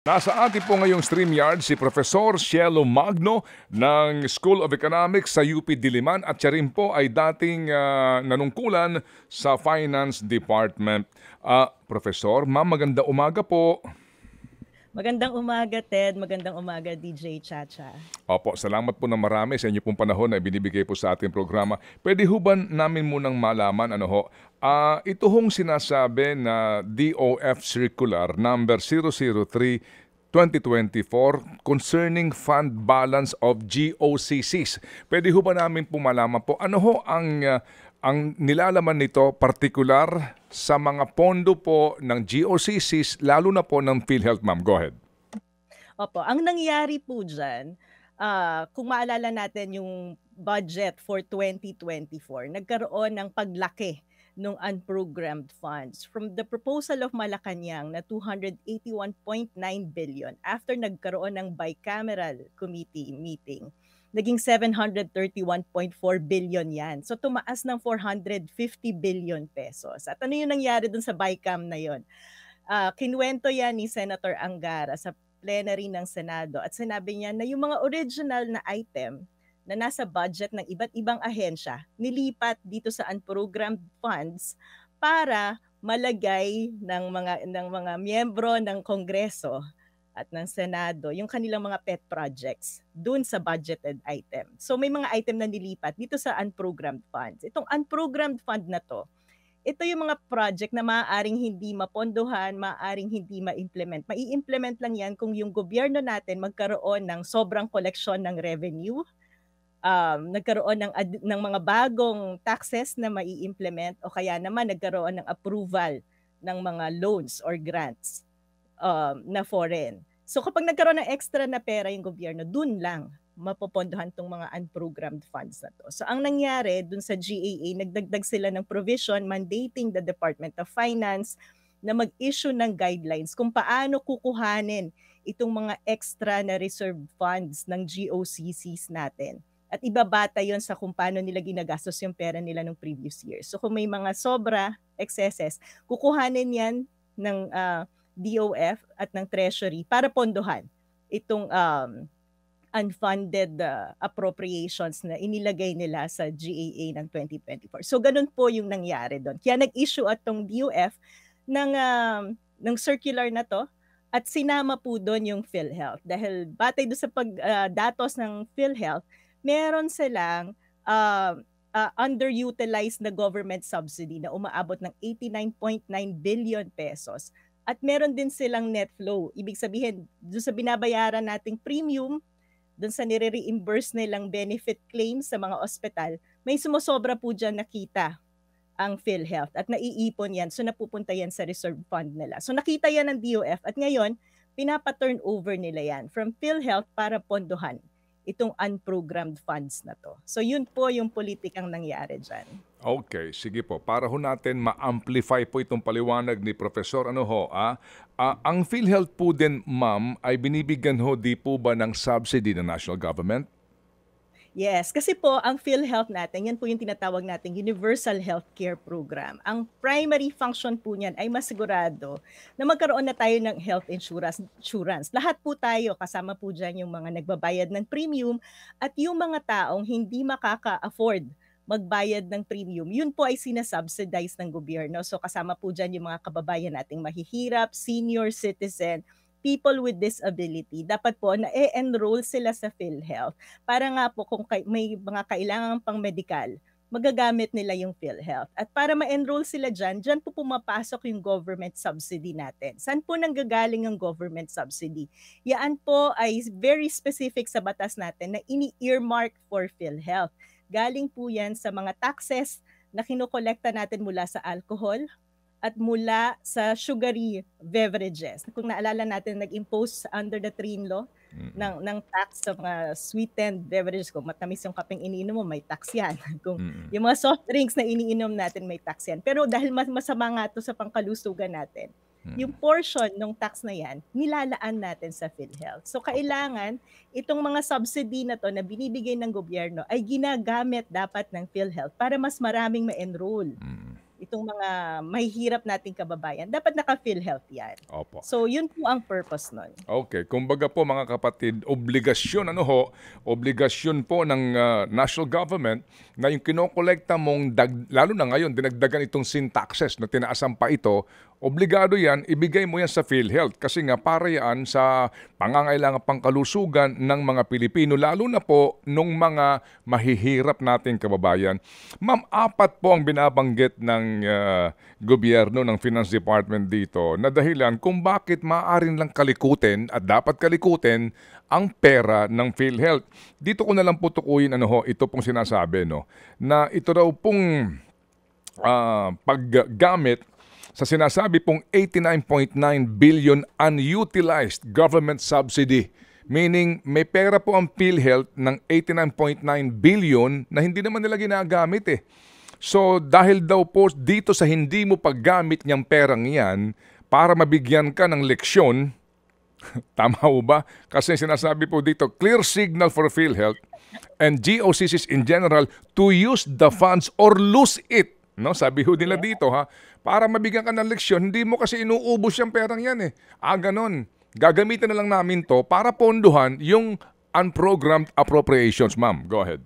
Nasa atin po ngayong StreamYard si Professor Cielo Magno ng School of Economics sa UP Diliman at siya rin po ay dating uh, nanungkulan sa Finance Department. Uh, ah, Professor, ma'am maganda umaga po. Magandang umaga, Ted. Magandang umaga, DJ Chacha. Opo, salamat po na marami sa inyo pong panahon na binibigay po sa ating programa. Pwede ho ba namin munang malaman, ano ho, uh, ito hong sinasabi na DOF Circular number 003 2024 concerning fund balance of GOCCs. Pwede ho ba namin malaman po ano ho ang uh, ang nilalaman nito particular sa mga pondo po ng GOCCs, lalo na po ng PhilHealth, ma'am. Go ahead. Opo. Ang nangyari po dyan, uh, kung maalala natin yung budget for 2024, nagkaroon ng paglaki ng unprogrammed funds from the proposal of Malacanang na 281.9 billion after nagkaroon ng bicameral committee meeting naging 731.4 billion yan. So tumaas ng 450 billion pesos. At ano yung nangyari dun sa BICAM na yon? Uh, ah, kinwento yan ni Senator Angara sa plenary ng Senado at sinabi niya na yung mga original na item na nasa budget ng iba't ibang ahensya, nilipat dito sa unprogrammed funds para malagay ng mga ng mga miyembro ng Kongreso at ng Senado yung kanilang mga pet projects dun sa budgeted item. So may mga item na nilipat dito sa unprogrammed funds. Itong unprogrammed fund na to, ito yung mga project na maaaring hindi mapondohan, maaaring hindi ma-implement. Mai-implement lang yan kung yung gobyerno natin magkaroon ng sobrang koleksyon ng revenue, um, nagkaroon ng, ng mga bagong taxes na mai-implement o kaya naman nagkaroon ng approval ng mga loans or grants um, na foreign. So kapag nagkaroon ng extra na pera yung gobyerno, dun lang mapopondohan tong mga unprogrammed funds na to. So ang nangyari dun sa GAA, nagdagdag sila ng provision mandating the Department of Finance na mag-issue ng guidelines kung paano kukuhanin itong mga extra na reserve funds ng GOCCs natin. At ibabata yon sa kung paano nila ginagastos yung pera nila ng previous years. So kung may mga sobra, excesses, kukuhanin yan ng uh, DOF at ng Treasury para pondohan itong um, unfunded uh, appropriations na inilagay nila sa GAA ng 2024. So ganun po yung nangyari doon. Kaya nag-issue at tong DOF ng uh, ng circular na to at sinama po doon yung PhilHealth dahil batay do sa pagdatos uh, ng PhilHealth, meron silang uh, uh, underutilized na government subsidy na umaabot ng 89.9 billion pesos at meron din silang net flow. Ibig sabihin, doon sa binabayaran nating premium, doon sa nire-reimburse nilang benefit claims sa mga ospital, may sumusobra po dyan nakita ang PhilHealth at naiipon yan. So napupunta yan sa reserve fund nila. So nakita yan ng DOF at ngayon, pinapa turn over nila yan from PhilHealth para pondohan itong unprogrammed funds na to. So yun po yung politikang nangyari dyan. Okay, sige po. Para ho natin ma-amplify po itong paliwanag ni Professor ano ho, ah, ah, ang PhilHealth po din, ma'am, ay binibigyan ho di po ba ng subsidy ng national government? Yes, kasi po ang PhilHealth natin, yan po yung tinatawag nating Universal Healthcare Program. Ang primary function po niyan ay masigurado na magkaroon na tayo ng health insurance. insurance. Lahat po tayo, kasama po dyan yung mga nagbabayad ng premium at yung mga taong hindi makaka-afford magbayad ng premium, yun po ay sinasubsidize ng gobyerno. So kasama po dyan yung mga kababayan nating mahihirap, senior citizen, people with disability. Dapat po na e-enroll sila sa PhilHealth para nga po kung may mga kailangan pang medical, magagamit nila yung PhilHealth. At para ma-enroll sila dyan, dyan po pumapasok yung government subsidy natin. Saan po nanggagaling ang government subsidy? Yan po ay very specific sa batas natin na ini-earmark for PhilHealth. Galing po yan sa mga taxes na kinokolekta natin mula sa alcohol, at mula sa sugary beverages. Kung naalala natin, nag-impose under the train Law mm-hmm. ng, ng tax sa mga sweetened beverages. Kung matamis yung kapeng iniinom mo, may tax yan. Kung mm-hmm. yung mga soft drinks na iniinom natin, may tax yan. Pero dahil mas masama nga to sa pangkalusugan natin, mm-hmm. yung portion ng tax na yan, nilalaan natin sa PhilHealth. So kailangan, itong mga subsidy na to na binibigay ng gobyerno ay ginagamit dapat ng PhilHealth para mas maraming ma-enroll. Mm-hmm itong mga mahihirap nating kababayan, dapat naka healthy yan. Opo. So, yun po ang purpose nun. Okay. Kumbaga po mga kapatid, obligasyon, ano ho, obligasyon po ng uh, national government na yung kinokolekta mong, dag, lalo na ngayon, dinagdagan itong sin taxes na tinaasan pa ito, obligado yan, ibigay mo yan sa PhilHealth kasi nga para yan sa pangangailangan pangkalusugan ng mga Pilipino, lalo na po nung mga mahihirap nating kababayan. Ma'am, apat po ang binabanggit ng uh, gobyerno, ng Finance Department dito na dahilan kung bakit maaaring lang kalikutin at dapat kalikutin ang pera ng PhilHealth. Dito ko na lang po tukuyin ano ho, ito pong sinasabi no, na ito daw pong uh, paggamit sa sinasabi pong 89.9 billion unutilized government subsidy. Meaning, may pera po ang PhilHealth ng 89.9 billion na hindi naman nila ginagamit eh. So dahil daw po dito sa hindi mo paggamit niyang perang yan, para mabigyan ka ng leksyon, tama ho ba? Kasi sinasabi po dito, clear signal for PhilHealth and GOCCs in general to use the funds or lose it No, sabi ho nila yeah. dito ha, para mabigyan ka ng leksyon, hindi mo kasi inuubos yung perang yan eh. Ah, ganun. Gagamitin na lang namin to para ponduhan yung unprogrammed appropriations, ma'am. Go ahead.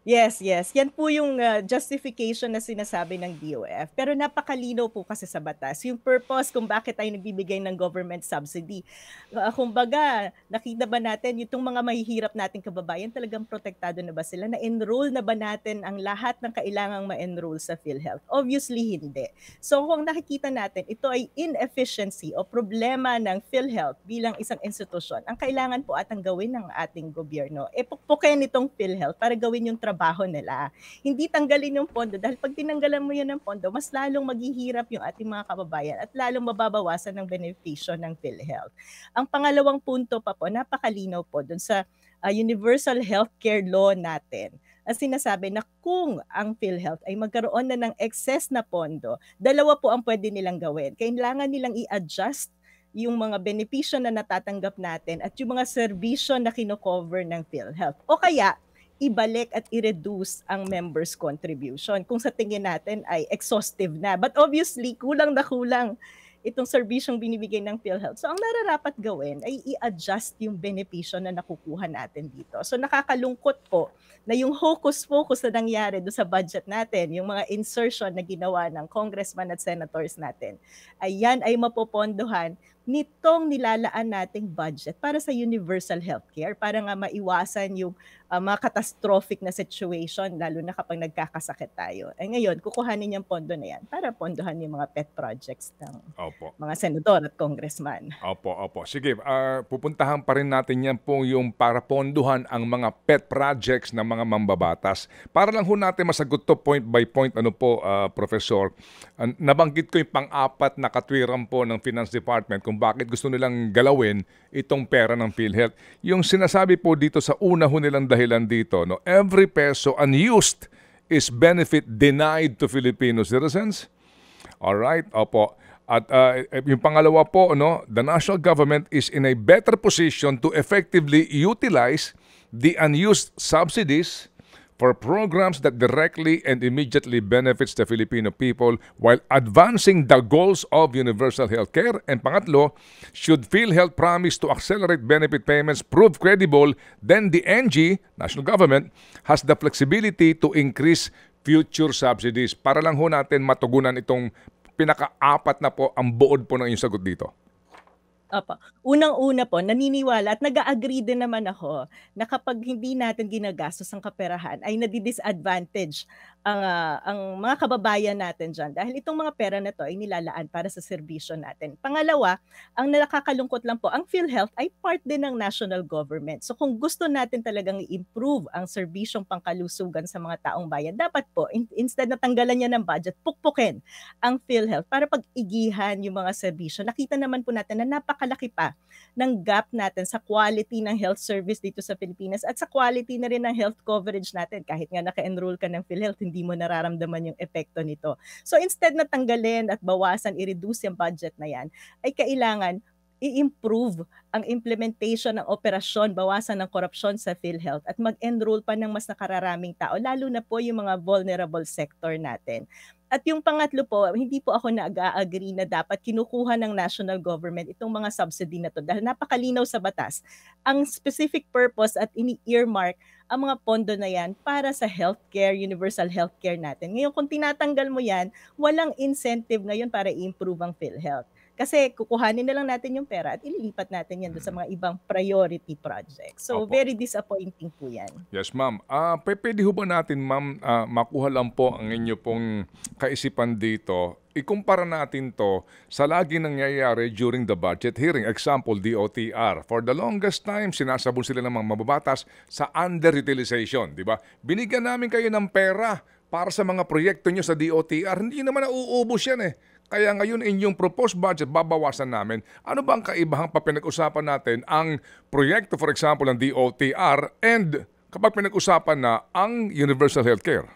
Yes, yes. Yan po yung uh, justification na sinasabi ng DOF. Pero napakalino po kasi sa batas. Yung purpose kung bakit tayo nagbibigay ng government subsidy. Uh, kumbaga, nakita ba natin itong mga mahihirap nating kababayan, talagang protektado na ba sila? Na-enroll na ba natin ang lahat ng kailangang ma-enroll sa PhilHealth? Obviously, hindi. So kung nakikita natin, ito ay inefficiency o problema ng PhilHealth bilang isang institusyon. Ang kailangan po at ang gawin ng ating gobyerno, e pukpukin itong PhilHealth para gawin yung trabaho nila. Hindi tanggalin yung pondo dahil pag tinanggalan mo yan ng pondo, mas lalong maghihirap yung ating mga kababayan at lalong mababawasan ng benepisyo ng PhilHealth. Ang pangalawang punto pa po, napakalinaw po dun sa uh, universal healthcare law natin ang sinasabi na kung ang PhilHealth ay magkaroon na ng excess na pondo, dalawa po ang pwede nilang gawin. Kailangan nilang i-adjust yung mga benepisyo na natatanggap natin at yung mga serbisyo na kinocover ng PhilHealth. O kaya, ibalik at i-reduce ang members' contribution kung sa tingin natin ay exhaustive na. But obviously, kulang na kulang itong serbisyong binibigay ng PhilHealth. So ang nararapat gawin ay i-adjust yung benepisyo na nakukuha natin dito. So nakakalungkot po na yung hocus-pocus na nangyari do sa budget natin, yung mga insertion na ginawa ng congressman at senators natin, ay yan ay mapopondohan nitong nilalaan nating budget para sa universal healthcare, para nga maiwasan yung uh, mga catastrophic na situation, lalo na kapag nagkakasakit tayo. Ay eh, ngayon, kukuhanin yung pondo na yan para pondohan yung mga pet projects ng opo. mga senador at congressman. Opo, opo. Sige, uh, pupuntahan pa rin natin yan po yung para pondohan ang mga pet projects ng mga mambabatas. Para lang ho natin masagot to point by point, ano po, uh, Professor, uh, nabanggit ko yung pang-apat na katwiran po ng Finance Department kung bakit gusto nilang galawin itong pera ng PhilHealth. Yung sinasabi po dito sa una ho nilang dahilan dahilan dito. No? Every peso unused is benefit denied to Filipino citizens. All right, opo. At uh, eh, yung pangalawa po, no, the national government is in a better position to effectively utilize the unused subsidies for programs that directly and immediately benefits the Filipino people while advancing the goals of universal health care. And pangatlo, should PhilHealth promise to accelerate benefit payments prove credible, then the NG, national government, has the flexibility to increase future subsidies para lang ho natin matugunan itong pinaka-apat na po ang buod po ng inyong sagot dito. Opo. Unang-una po, naniniwala at nag-agree din naman ako na kapag hindi natin ginagastos ang kaperahan ay nadidisadvantage ang uh, ang mga kababayan natin diyan dahil itong mga pera na to ay nilalaan para sa serbisyo natin. Pangalawa, ang nakakalungkot lang po, ang PhilHealth ay part din ng national government. So kung gusto natin talagang i-improve ang serbisyong pangkalusugan sa mga taong bayan, dapat po in- instead na tanggalan niya ng budget, pukpukin ang PhilHealth para pag-igihan yung mga serbisyo. Nakita naman po natin na napakalaki pa ng gap natin sa quality ng health service dito sa Pilipinas at sa quality na rin ng health coverage natin kahit nga naka-enroll ka ng PhilHealth hindi mo nararamdaman yung epekto nito. So instead na tanggalin at bawasan, i-reduce yung budget na yan, ay kailangan i-improve ang implementation ng operasyon, bawasan ng korupsyon sa PhilHealth at mag-enroll pa ng mas nakararaming tao, lalo na po yung mga vulnerable sector natin. At yung pangatlo po, hindi po ako nag-agree na dapat kinukuha ng national government itong mga subsidy na to dahil napakalinaw sa batas. Ang specific purpose at ini-earmark ang mga pondo na yan para sa healthcare, universal healthcare natin. Ngayon, kung tinatanggal mo yan, walang incentive ngayon para i-improve ang PhilHealth. Kasi kukuhanin na lang natin yung pera at ililipat natin yan doon sa mm. mga ibang priority projects. So Opo. very disappointing po yan. Yes, ma'am. Uh, pwede ho ba natin, ma'am, uh, makuha lang po ang inyo pong kaisipan dito ikumpara natin to sa lagi nangyayari during the budget hearing. Example, DOTR. For the longest time, sinasabon sila ng mga mababatas sa underutilization. Di ba? Binigyan namin kayo ng pera para sa mga proyekto nyo sa DOTR. Hindi naman nauubos yan eh. Kaya ngayon inyong proposed budget babawasan namin. Ano ba ang kaibahang papinag-usapan natin ang proyekto for example ng DOTR and kapag pinag-usapan na ang universal healthcare?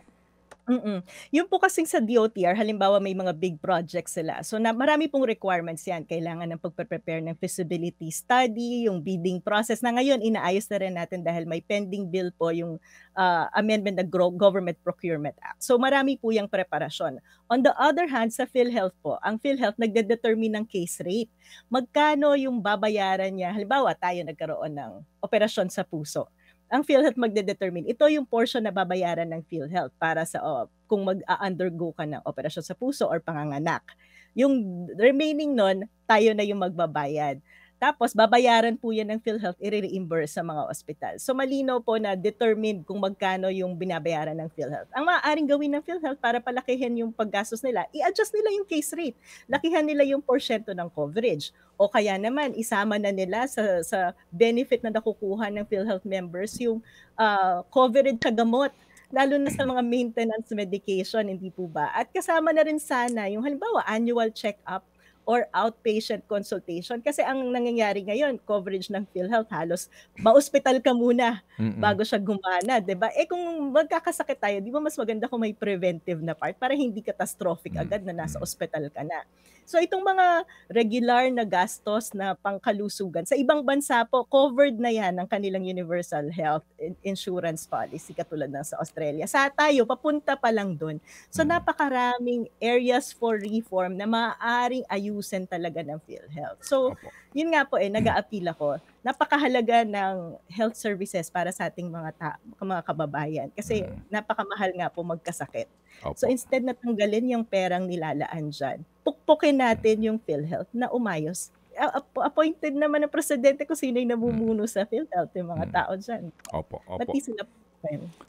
Mm. Yung po kasing sa DOTR halimbawa may mga big projects sila. So na, marami pong requirements 'yan. Kailangan ng pagpe-prepare ng feasibility study, yung bidding process na ngayon inaayos na rin natin dahil may pending bill po yung uh, amendment ng Government Procurement Act. So marami po yung preparasyon. On the other hand, sa PhilHealth po, ang PhilHealth nagde-determine ng case rate. Magkano yung babayaran niya? Halimbawa, tayo nagkaroon ng operasyon sa puso ang PhilHealth magdedetermine. Ito yung portion na babayaran ng PhilHealth para sa oh, kung mag-undergo ka ng operasyon sa puso or panganganak. Yung remaining nun, tayo na yung magbabayad. Tapos babayaran po 'yan ng PhilHealth i-reimburse sa mga ospital. So malino po na determined kung magkano yung binabayaran ng PhilHealth. Ang maaaring gawin ng PhilHealth para palakihin yung paggastos nila, i-adjust nila yung case rate. Lakihan nila yung porsyento ng coverage o kaya naman isama na nila sa sa benefit na nakukuha ng PhilHealth members yung uh, ah, covered kagamot lalo na sa mga maintenance medication, hindi po ba? At kasama na rin sana yung halimbawa annual check-up or outpatient consultation kasi ang nangyayari ngayon coverage ng PhilHealth halos maospital ka muna Mm-mm. bago siya gumana 'di ba eh kung magkakasakit tayo 'di ba mas maganda kung may preventive na part para hindi catastrophic agad na nasa ospital ka na so itong mga regular na gastos na pangkalusugan sa ibang bansa po covered na yan ng kanilang universal health insurance policy katulad ng sa Australia sa tayo papunta pa lang doon so napakaraming areas for reform na maaaring ayusin nalulusen talaga ng PhilHealth. So, Opo. yun nga po eh, nag appeal ako. Napakahalaga ng health services para sa ating mga, ta- mga kababayan kasi mm. napakamahal nga po magkasakit. Opo. So, instead na tanggalin yung perang nilalaan dyan, pukpukin natin yung PhilHealth na umayos appointed naman ng presidente kung sino yung namumuno hmm. sa PhilHealth, yung mga hmm. tao dyan. Opo, opo. Pati sila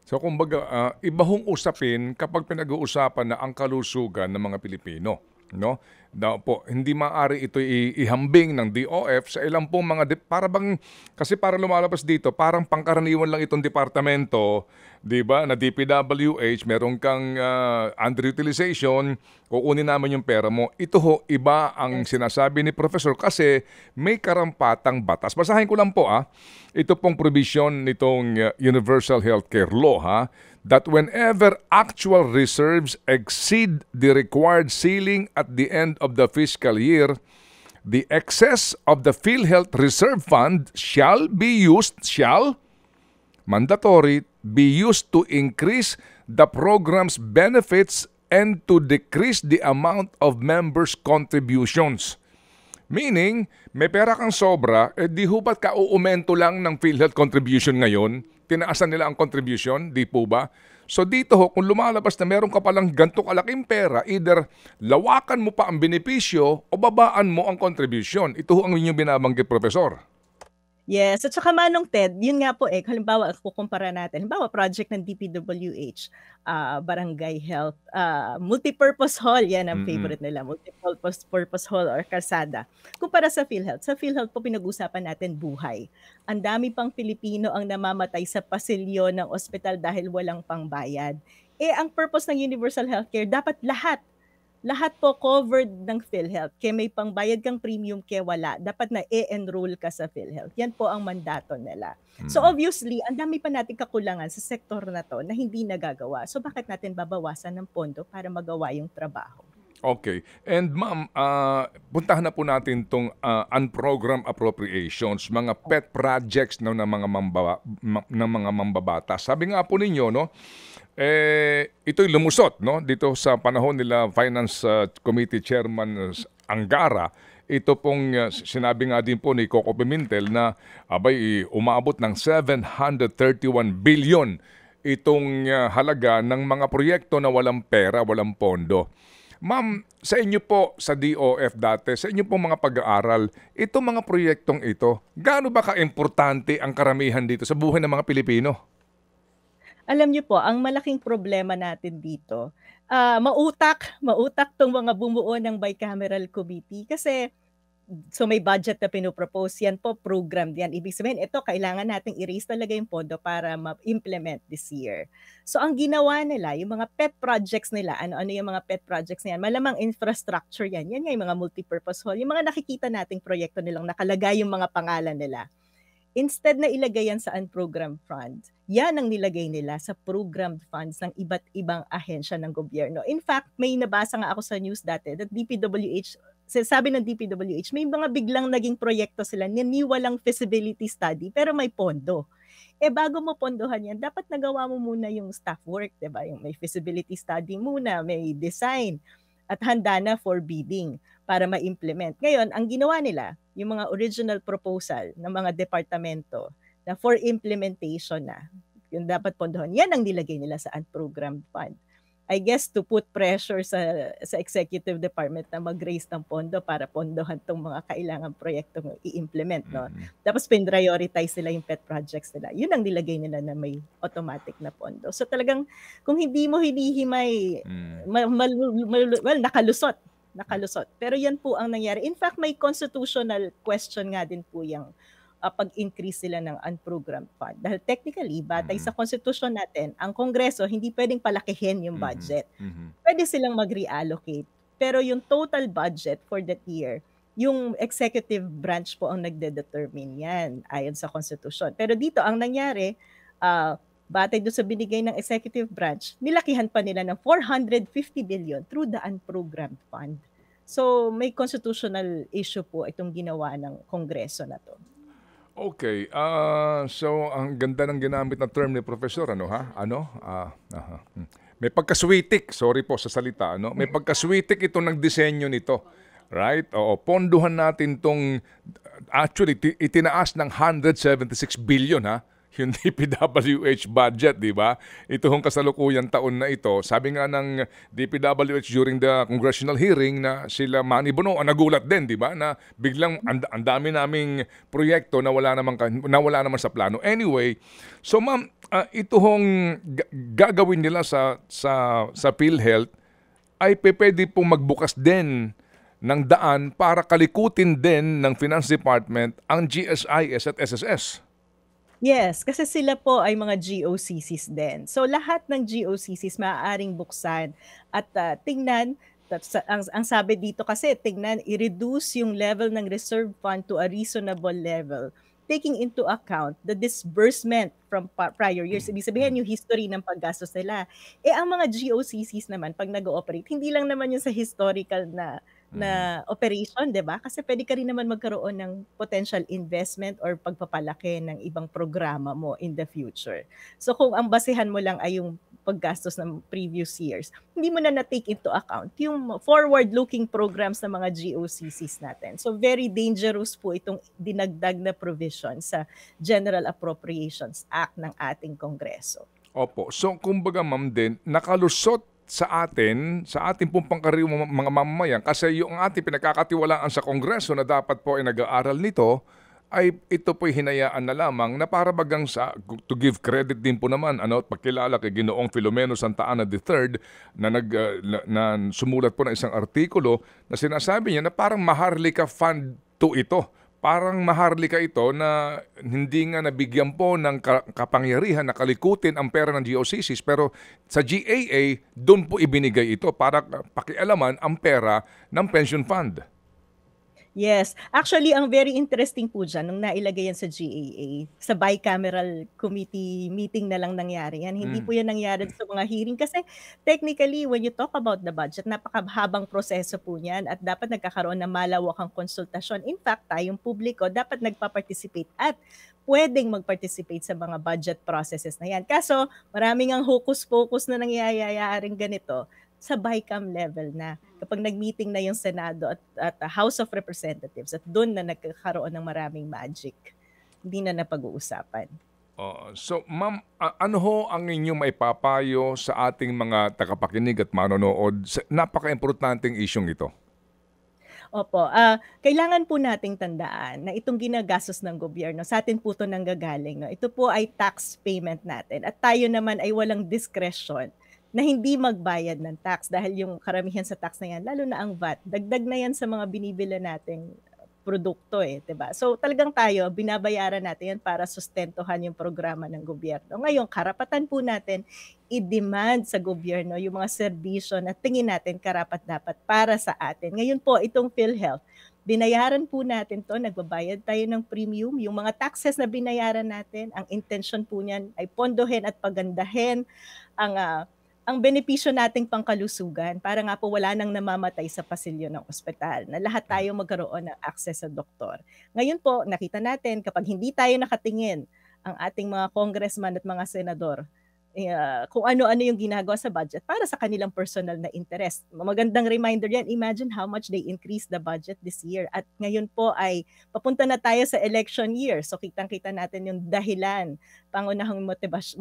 So kumbaga, uh, ah, ibahong usapin kapag pinag-uusapan na ang kalusugan ng mga Pilipino no? Daw po, hindi maaari ito ihambing ng DOF sa ilang pong mga de- para bang kasi para lumalabas dito, parang pangkaraniwan lang itong departamento, 'di ba? Na DPWH, meron kang uh, ah, underutilization, kukunin naman yung pera mo. Ito ho iba ang sinasabi ni professor kasi may karampatang batas. Basahin ko lang po ah. Ito pong provision nitong uh, Universal Healthcare Law ha that whenever actual reserves exceed the required ceiling at the end of the fiscal year, the excess of the PhilHealth Reserve Fund shall be used, shall, mandatory, be used to increase the program's benefits and to decrease the amount of members' contributions. Meaning, may pera kang sobra, eh di ho ka uumento lang ng PhilHealth contribution ngayon? tinaasan nila ang contribution, di po ba? So dito ho, kung lumalabas na meron ka palang ganto kalaking pera, either lawakan mo pa ang benepisyo o babaan mo ang contribution. Ito ho ang inyong binabanggit, Professor. Yes, at saka Manong Ted, yun nga po eh, halimbawa, kukumpara natin, halimbawa project ng DPWH, uh, ah, Barangay Health, uh, multipurpose hall, yan ang mm-hmm. favorite nila, multipurpose purpose hall or Kasada. Kumpara sa PhilHealth, sa PhilHealth po pinag-usapan natin buhay. Ang dami pang Pilipino ang namamatay sa pasilyo ng ospital dahil walang pangbayad. Eh, ang purpose ng universal healthcare, dapat lahat lahat po covered ng PhilHealth. Kaya may pangbayad kang premium, kaya wala. Dapat na e-enroll ka sa PhilHealth. Yan po ang mandato nila. Hmm. So obviously, ang dami pa nating kakulangan sa sektor na to na hindi nagagawa. So bakit natin babawasan ng pondo para magawa yung trabaho? Okay. And ma'am, uh, puntahan na po natin itong uh, ah, unprogram appropriations, mga pet projects no, ng mga mambaba, ma, ng mga mambabata. Sabi nga po ninyo, no, eh, ito'y lumusot no? dito sa panahon nila Finance uh, Committee Chairman ah, Angara. Ito pong uh, sinabi nga din po ni Coco Pimentel na abay umabot ng 731 billion itong uh, halaga ng mga proyekto na walang pera, walang pondo. Ma'am, sa inyo po sa DOF dati, sa inyo po mga pag-aaral, itong mga proyektong ito, gaano ba kaimportante ang karamihan dito sa buhay ng mga Pilipino? alam niyo po, ang malaking problema natin dito, uh, mautak, mautak tong mga bumuo ng bicameral committee kasi so may budget na pinopropose yan po, program yan. Ibig sabihin, ito kailangan nating i-raise talaga yung pondo para ma-implement this year. So ang ginawa nila, yung mga pet projects nila, ano-ano yung mga pet projects niyan, malamang infrastructure yan, yan nga yung mga multipurpose hall, yung mga nakikita nating proyekto nilang nakalagay yung mga pangalan nila. Instead na ilagay yan sa unprogrammed fund, yan ang nilagay nila sa programmed funds ng iba't ibang ahensya ng gobyerno. In fact, may nabasa nga ako sa news dati that DPWH, sabi ng DPWH, may mga biglang naging proyekto sila na niwalang feasibility study pero may pondo. Eh bago mo pondohan yan, dapat nagawa mo muna yung staff work, 'di ba? Yung may feasibility study muna, may design at handa na for bidding para ma-implement. Ngayon, ang ginawa nila, yung mga original proposal ng mga departamento na for implementation na, yung dapat pondohan, yan ang nilagay nila sa unprogrammed fund. I guess to put pressure sa sa executive department na mag-raise ng pondo para pondohan tong mga kailangan proyektong i-implement no. Mm-hmm. Tapos pin-prioritize nila yung pet projects nila. Yun ang nilagay nila na may automatic na pondo. So talagang kung hindi mo hinihimay mm. Mm-hmm. mal, mal, mal, well nakalusot nakalusot. Pero yan po ang nangyari. In fact, may constitutional question nga din po yung uh, pag-increase sila ng unprogrammed fund. Dahil technically, batay mm-hmm. sa constitution natin, ang Kongreso hindi pwedeng palakihin yung mm-hmm. budget. Mm-hmm. Pwede silang mag-reallocate. Pero yung total budget for that year, yung executive branch po ang nagde-determine yan ayon sa constitution. Pero dito, ang nangyari, uh, Batay do sa binigay ng executive branch, nilakihan pa nila ng 450 billion through the unprogrammed fund. So may constitutional issue po itong ginawa ng Kongreso na to. Okay, uh, so ang ganda ng ginamit na term ni Professor, ano ha? Ano? Uh, uh, May pagkaswitik, sorry po sa salita, ano? May pagkaswitik ito ng disenyo nito. Right? Oo, ponduhan natin tong actually itinaas ng 176 billion ha yung DPWH budget, di ba? Ito hong kasalukuyang taon na ito. Sabi nga ng DPWH during the congressional hearing na sila Manny Bono, nagulat din, di ba? Na biglang ang dami naming proyekto na wala naman, na wala naman sa plano. Anyway, so ma'am, uh, ito hong gagawin nila sa, sa, sa PhilHealth ay pwede pong magbukas din ng daan para kalikutin din ng Finance Department ang GSIS at SSS. Yes, kasi sila po ay mga GOCCs din. So lahat ng GOCCs maaaring buksan at uh, tingnan ang, ang sabi dito kasi tingnan i-reduce yung level ng reserve fund to a reasonable level taking into account the disbursement from prior years. Ibig sabihin mm. yung history ng paggastos nila. Eh ang mga GOCCs naman pag nag-ooperate, hindi lang naman yung sa historical na na mm. operation, 'di ba? Kasi pwede ka rin naman magkaroon ng potential investment or pagpapalaki ng ibang programa mo in the future. So kung ang basehan mo lang ay yung paggastos ng previous years, hindi mo na na-take into account yung forward-looking programs ng mga GOCCs natin. So very dangerous po itong dinagdag na provision sa General Appropriations Act ng ating Kongreso. Opo. So kumbaga ma'am din, nakalusot sa atin, sa ating pong pangkariw mga mamamayan, kasi yung ating pinagkakatiwalaan sa Kongreso na dapat po ay nag-aaral nito, ay ito po'y hinayaan na lamang na para bagang sa, to give credit din po naman ano, pagkilala kay Ginoong Filomeno Santa Ana III na, nag, uh, na, na sumulat po ng isang artikulo na sinasabi niya na parang maharlika fund to ito parang maharlika ito na hindi nga nabigyan po ng kapangyarihan na kalikutin ang pera ng GOCCs pero sa GAA doon po ibinigay ito para pakialaman ang pera ng pension fund. Yes. Actually, ang very interesting po dyan, nung nailagay yan sa GAA, sa bicameral committee meeting na lang nangyari yan. Hindi mm. po yan nangyari sa mga hearing kasi technically, when you talk about the budget, napakahabang proseso po niyan at dapat nagkakaroon ng malawakang konsultasyon. In fact, tayong publiko dapat nagpa-participate at pwedeng mag-participate sa mga budget processes na yan. Kaso, maraming ang hocus-pocus na nangyayayaring ganito sa BICAM level na. Kapag nag-meeting na yung Senado at, at House of Representatives at doon na nagkakaroon ng maraming magic, hindi na napag-uusapan. Uh, so, ma'am, uh, ano ho ang inyong maipapayo sa ating mga takapakinig at manonood sa napaka-importanting isyong ito? Opo. Uh, kailangan po nating tandaan na itong ginagastos ng gobyerno, sa atin po ito nanggagaling. No? Ito po ay tax payment natin at tayo naman ay walang discretion na hindi magbayad ng tax dahil yung karamihan sa tax na yan, lalo na ang VAT, dagdag na yan sa mga binibila nating produkto eh, 'di ba? So talagang tayo binabayaran natin 'yan para sustentuhan yung programa ng gobyerno. Ngayon, karapatan po natin i-demand sa gobyerno yung mga serbisyo na tingin natin karapat dapat para sa atin. Ngayon po, itong PhilHealth, binayaran po natin to, nagbabayad tayo ng premium. Yung mga taxes na binayaran natin, ang intention po niyan ay pondohin at pagandahin ang uh, ang benepisyo nating pangkalusugan para nga po wala nang namamatay sa pasilyo ng ospital, na lahat tayo magkaroon ng access sa doktor. Ngayon po, nakita natin kapag hindi tayo nakatingin ang ating mga congressman at mga senador, uh, kung ano-ano yung ginagawa sa budget para sa kanilang personal na interest. Magandang reminder yan. Imagine how much they increase the budget this year. At ngayon po ay papunta na tayo sa election year. So kitang-kita natin yung dahilan, pangunahang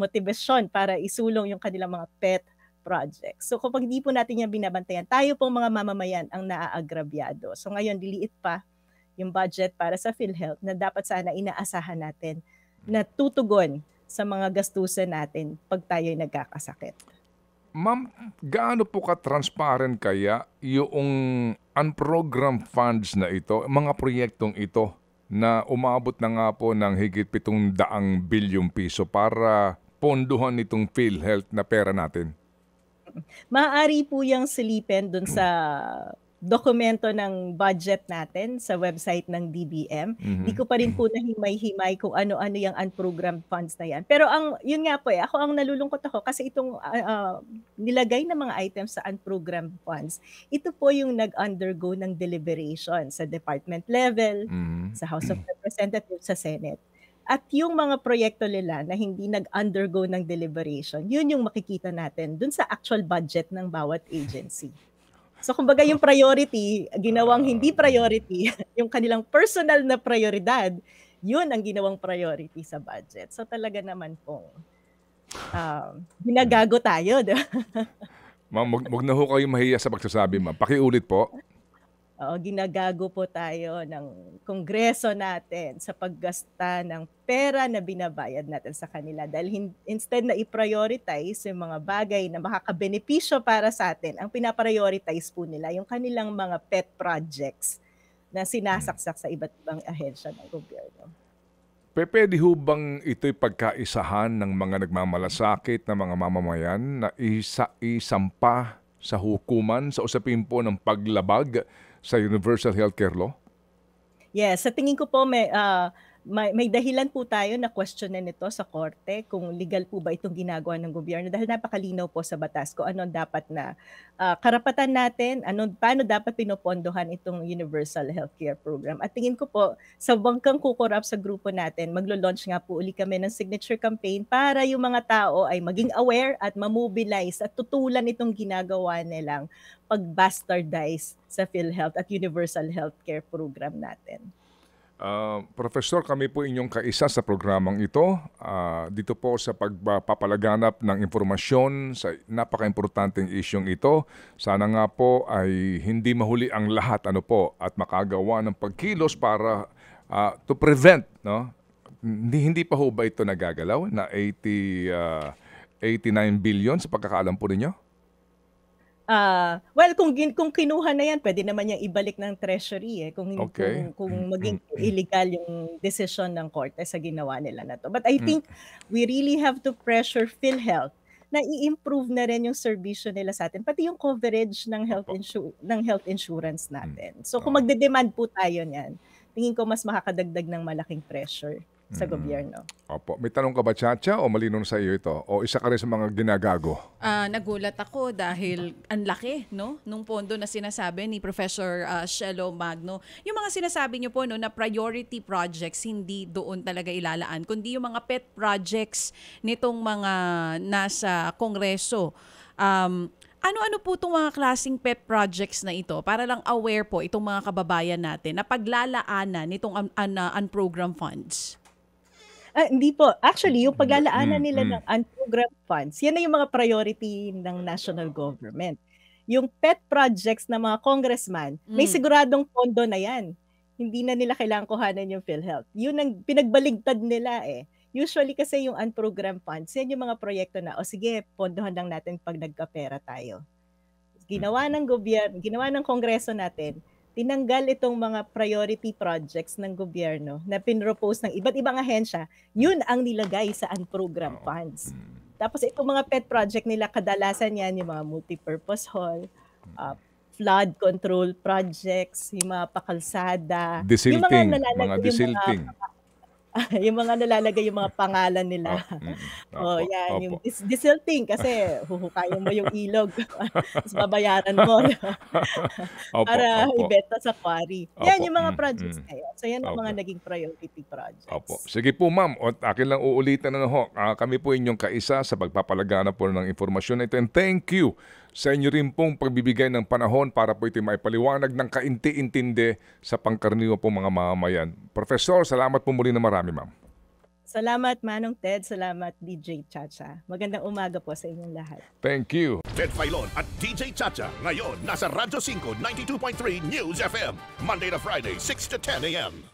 motivasyon para isulong yung kanilang mga pet projects. So kapag di po natin yan binabantayan, tayo pong mga mamamayan ang naaagrabyado. So ngayon, diliit pa yung budget para sa PhilHealth na dapat sana inaasahan natin na tutugon sa mga gastusan natin pag tayo'y nagkakasakit. Ma'am, gaano po ka-transparent kaya yung unprogrammed funds na ito, mga proyektong ito na umabot na nga po ng higit 700 bilyong piso para ponduhan itong PhilHealth na pera natin? Maaari po yung silipin dun sa dokumento ng budget natin sa website ng DBM. Mm-hmm. ko pa rin po nahimay-himay kung ano-ano yung unprogrammed funds na yan. Pero ang yun nga po eh, ako ang nalulungkot ako kasi itong uh, uh, nilagay na mga items sa unprogrammed funds, ito po yung nag-undergo ng deliberation sa department level, mm-hmm. sa House of Representatives, sa Senate. At yung mga proyekto nila na hindi nag-undergo ng deliberation, yun yung makikita natin dun sa actual budget ng bawat agency. So kumbaga yung priority, ginawang ah. hindi priority, yung kanilang personal na prioridad, yun ang ginawang priority sa budget. So talaga naman pong um, ginagago tayo. ma'am, wag, wag na ho kayo mahiya sa pagsasabi, ma'am. Pakiulit po. Oo, ginagago po tayo ng kongreso natin sa paggasta ng pera na binabayad natin sa kanila dahil hin- instead na i-prioritize yung mga bagay na makakabenepisyo para sa atin, ang pinaprioritize po nila yung kanilang mga pet projects na sinasaksak sa iba't ibang ahensya ng gobyerno. Pwede ho bang ito'y pagkaisahan ng mga nagmamalasakit na mga mamamayan na isa-isampa sa hukuman sa usapin po ng paglabag sa universal healthcare law? Yes, yeah, sa tingin ko po may uh, may, may dahilan po tayo na questionan nito sa korte kung legal po ba itong ginagawa ng gobyerno dahil napakalinaw po sa batas kung anong dapat na uh, karapatan natin, anong, paano dapat pinopondohan itong universal healthcare program. At tingin ko po, sa bangkang kukurap sa grupo natin, maglo-launch nga po uli kami ng signature campaign para yung mga tao ay maging aware at mamobilize at tutulan itong ginagawa nilang pag-bastardize sa PhilHealth at universal healthcare program natin. Uh, Professor, kami po inyong kaisa sa programang ito. Uh, dito po sa pagpapalaganap ng impormasyon sa napaka-importanting isyong ito. Sana nga po ay hindi mahuli ang lahat ano po at makagawa ng pagkilos para uh, to prevent no hindi hindi pa ho ba ito nagagalaw na 80 uh, 89 billion sa pagkakaalam po ninyo? Uh, well, kung kung kinuha na 'yan, pwede naman niyang ibalik ng treasury eh kung okay. kung, kung mm, maging mm, mm. illegal yung decision ng korte sa ginawa nila na to. But I think we really have to pressure PhilHealth na i-improve na rin yung serbisyo nila sa atin, pati yung coverage ng health insu- ng health insurance natin. So kung magde-demand po tayo niyan, tingin ko mas makakadagdag ng malaking pressure sa gobyerno. Opo. May tanong ka ba, Chacha, o malinaw sa iyo ito? O isa ka rin sa mga ginagago? Ah, nagulat ako dahil ang laki, no? Nung pondo na sinasabi ni Professor ah, Shelo Magno. Yung mga sinasabi niyo po, no, na priority projects, hindi doon talaga ilalaan, kundi yung mga pet projects nitong mga nasa Kongreso. Um, ano-ano po itong mga klasing pet projects na ito para lang aware po itong mga kababayan natin na paglalaanan nitong un- un- unprogrammed funds? Ah, hindi po. Actually, yung mm. paglalaanan nila mm-hmm. ng mm. unprogrammed funds, yan na yung mga priority ng national government. Yung pet projects ng mga congressman, mm. may siguradong pondo na yan. Hindi na nila kailangang kuhanan yung PhilHealth. Yun ang pinagbaligtad nila eh. Usually kasi yung unprogram funds, yan yung mga proyekto na, o sige, pondohan lang natin pag nagkapera tayo. Ginawa mm. ng gobyerno, ginawa ng kongreso natin, tinanggal itong mga priority projects ng gobyerno na pinropose ng iba't ibang ahensya, yun ang nilagay sa unprogrammed funds. Mm. Tapos itong mga pet project nila, kadalasan yan yung mga multipurpose hall, uh, flood control projects, yung mga pakalsada, yung mga, mga disilting. Mga yung mga nalalagay yung mga pangalan nila. Oh, mm, opo, oh yan, opo. yung dis- disilting kasi huhukayan mo yung ilog tapos babayaran mo opo, para opo. ibenta sa quarry. Opo, yan yung mga projects mm, na So yan ang mga naging priority projects. Opo. Sige po ma'am, at akin lang uulitin na ho. Uh, kami po inyong kaisa sa pagpapalaganap po ng informasyon na ito and thank you sa inyo rin pong pagbibigay ng panahon para po ito maipaliwanag ng kainti-intindi sa pangkarniwa po mga mamayan. Professor, salamat po muli na marami ma'am. Salamat Manong Ted, salamat DJ Chacha. Magandang umaga po sa inyong lahat. Thank you. Ted Filon at DJ Chacha ngayon nasa Radyo 5 92.3 News FM Monday to Friday 6 to 10 a.m.